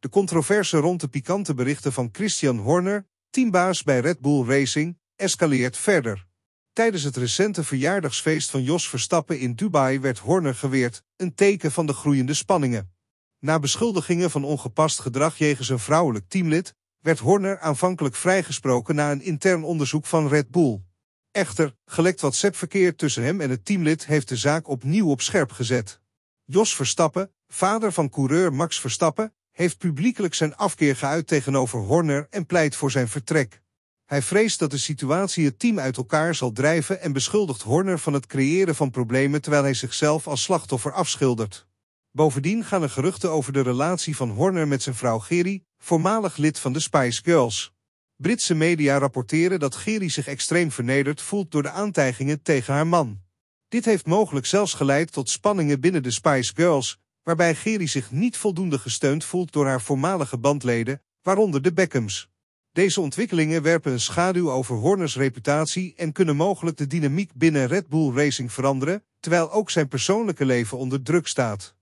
de controverse rond de pikante berichten van Christian Horner, teambaas bij Red Bull Racing, escaleert verder. Tijdens het recente verjaardagsfeest van Jos Verstappen in Dubai werd Horner geweerd, een teken van de groeiende spanningen. Na beschuldigingen van ongepast gedrag jegens een vrouwelijk teamlid, werd Horner aanvankelijk vrijgesproken na een intern onderzoek van Red Bull. Echter, gelekt WhatsApp-verkeer tussen hem en het teamlid heeft de zaak opnieuw op scherp gezet. Jos Verstappen, vader van coureur Max Verstappen, heeft publiekelijk zijn afkeer geuit tegenover Horner en pleit voor zijn vertrek. Hij vreest dat de situatie het team uit elkaar zal drijven en beschuldigt Horner van het creëren van problemen terwijl hij zichzelf als slachtoffer afschildert. Bovendien gaan er geruchten over de relatie van Horner met zijn vrouw Geri, voormalig lid van de Spice Girls. Britse media rapporteren dat Geri zich extreem vernederd voelt door de aantijgingen tegen haar man. Dit heeft mogelijk zelfs geleid tot spanningen binnen de Spice Girls, waarbij Geri zich niet voldoende gesteund voelt door haar voormalige bandleden, waaronder de Beckhams. Deze ontwikkelingen werpen een schaduw over Horners reputatie en kunnen mogelijk de dynamiek binnen Red Bull Racing veranderen, terwijl ook zijn persoonlijke leven onder druk staat.